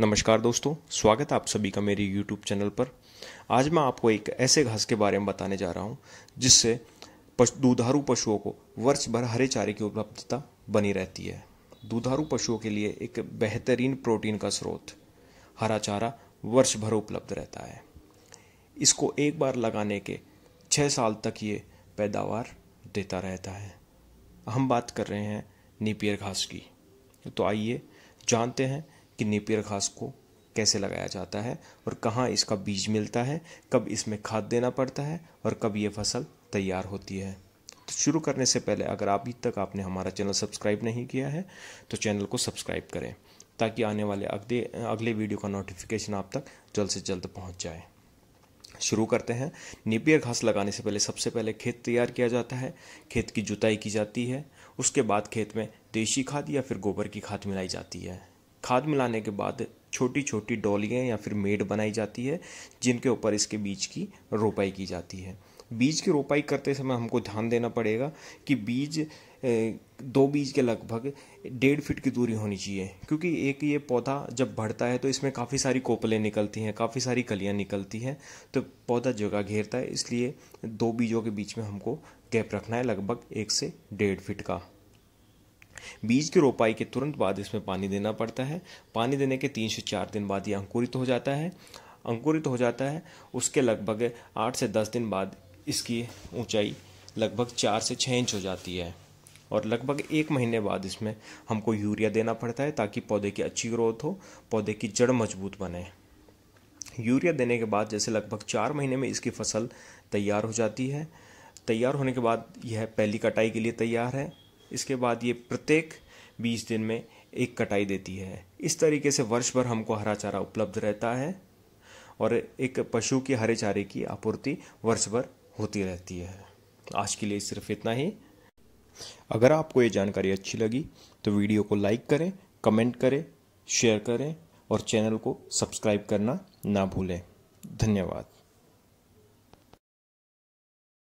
नमस्कार दोस्तों स्वागत है आप सभी का मेरे YouTube चैनल पर आज मैं आपको एक ऐसे घास के बारे में बताने जा रहा हूँ जिससे दुधारू दूधारू पशुओं को वर्ष भर हरे चारे की उपलब्धता बनी रहती है दुधारू पशुओं के लिए एक बेहतरीन प्रोटीन का स्रोत हरा चारा वर्ष भर उपलब्ध रहता है इसको एक बार लगाने के छः साल तक ये पैदावार देता रहता है हम बात कर रहे हैं नीपियर घास की तो आइए जानते हैं कि नेपियर घास को कैसे लगाया जाता है और कहाँ इसका बीज मिलता है कब इसमें खाद देना पड़ता है और कब ये फसल तैयार होती है तो शुरू करने से पहले अगर अभी तक आपने हमारा चैनल सब्सक्राइब नहीं किया है तो चैनल को सब्सक्राइब करें ताकि आने वाले अगले अगले वीडियो का नोटिफिकेशन आप तक जल्द से जल्द पहुंच जाए शुरू करते हैं नेपियर घास लगाने से पहले सबसे पहले खेत तैयार किया जाता है खेत की जुताई की जाती है उसके बाद खेत में देशी खाद या फिर गोबर की खाद मिलाई जाती है खाद मिलाने के बाद छोटी छोटी डोलियाँ या फिर मेड बनाई जाती है जिनके ऊपर इसके बीज की रोपाई की जाती है बीज की रोपाई करते समय हमको ध्यान देना पड़ेगा कि बीज दो बीज के लगभग डेढ़ फीट की दूरी होनी चाहिए क्योंकि एक ये पौधा जब बढ़ता है तो इसमें काफ़ी सारी कोपलें निकलती हैं काफ़ी सारी कलियां निकलती हैं तो पौधा जगह घेरता है इसलिए दो बीजों के बीच में हमको गैप रखना है लगभग एक से डेढ़ फीट का बीज की रोपाई के तुरंत बाद इसमें पानी देना पड़ता है पानी देने के तीन से चार दिन बाद ये अंकुरित हो जाता है अंकुरित हो जाता है उसके लगभग आठ से दस दिन बाद इसकी ऊंचाई लगभग चार से छः इंच हो जाती है और लगभग एक महीने बाद इसमें हमको यूरिया देना पड़ता है ताकि पौधे की अच्छी ग्रोथ हो पौधे की जड़ मजबूत बने यूरिया देने के बाद जैसे लगभग चार महीने में इसकी फसल तैयार हो जाती है तैयार होने के बाद यह पहली कटाई के लिए तैयार है इसके बाद ये प्रत्येक बीस दिन में एक कटाई देती है इस तरीके से वर्ष भर हमको हरा चारा उपलब्ध रहता है और एक पशु की हरे चारे की आपूर्ति वर्ष भर होती रहती है आज के लिए सिर्फ इतना ही अगर आपको ये जानकारी अच्छी लगी तो वीडियो को लाइक करें कमेंट करें शेयर करें और चैनल को सब्सक्राइब करना ना भूलें धन्यवाद